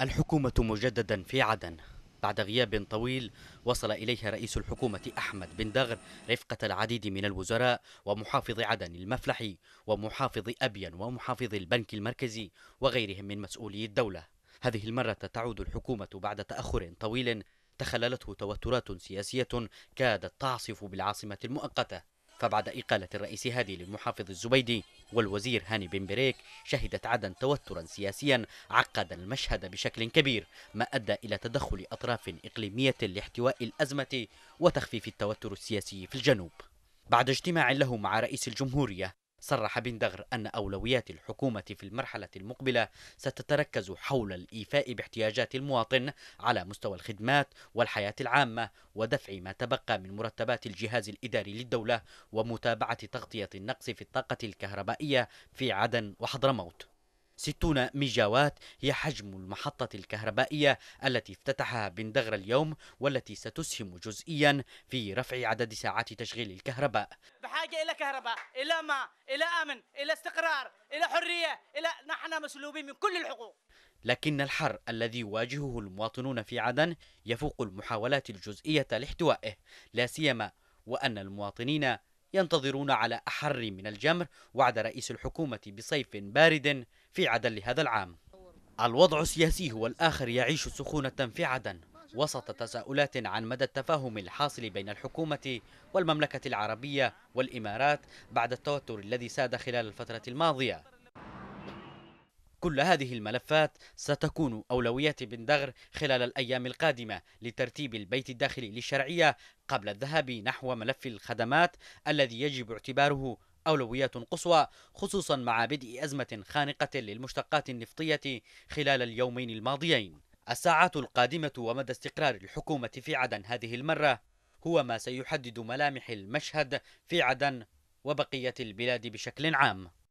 الحكومة مجددا في عدن بعد غياب طويل وصل إليها رئيس الحكومة أحمد بن دغر رفقة العديد من الوزراء ومحافظ عدن المفلحي ومحافظ أبين ومحافظ البنك المركزي وغيرهم من مسؤولي الدولة هذه المرة تعود الحكومة بعد تأخر طويل تخللته توترات سياسية كادت تعصف بالعاصمة المؤقتة فبعد إقالة الرئيس هادي للمحافظ الزبيدي والوزير هاني بن بريك شهدت عدن توترا سياسيا عقد المشهد بشكل كبير ما أدى إلى تدخل أطراف إقليمية لاحتواء الأزمة وتخفيف التوتر السياسي في الجنوب بعد اجتماع له مع رئيس الجمهورية صرح بن دغر أن أولويات الحكومة في المرحلة المقبلة ستتركز حول الإيفاء باحتياجات المواطن على مستوى الخدمات والحياة العامة ودفع ما تبقى من مرتبات الجهاز الإداري للدولة ومتابعة تغطية النقص في الطاقة الكهربائية في عدن وحضرموت 60 ميجاوات هي حجم المحطة الكهربائية التي افتتحها بندغر اليوم والتي ستسهم جزئيا في رفع عدد ساعات تشغيل الكهرباء بحاجة إلى كهرباء إلى ماء إلى أمن إلى استقرار إلى حرية إلى نحن مسلوبين من كل الحقوق لكن الحر الذي يواجهه المواطنون في عدن يفوق المحاولات الجزئية لاحتوائه لا سيما وأن المواطنين ينتظرون على أحر من الجمر وعد رئيس الحكومة بصيف بارد في عدن لهذا العام الوضع السياسي هو الآخر يعيش سخونة في عدن وسط تساؤلات عن مدى التفاهم الحاصل بين الحكومة والمملكة العربية والإمارات بعد التوتر الذي ساد خلال الفترة الماضية كل هذه الملفات ستكون أولويات بن دغر خلال الأيام القادمة لترتيب البيت الداخلي للشرعية قبل الذهاب نحو ملف الخدمات الذي يجب اعتباره أولويات قصوى خصوصا مع بدء أزمة خانقة للمشتقات النفطية خلال اليومين الماضيين الساعات القادمة ومدى استقرار الحكومة في عدن هذه المرة هو ما سيحدد ملامح المشهد في عدن وبقية البلاد بشكل عام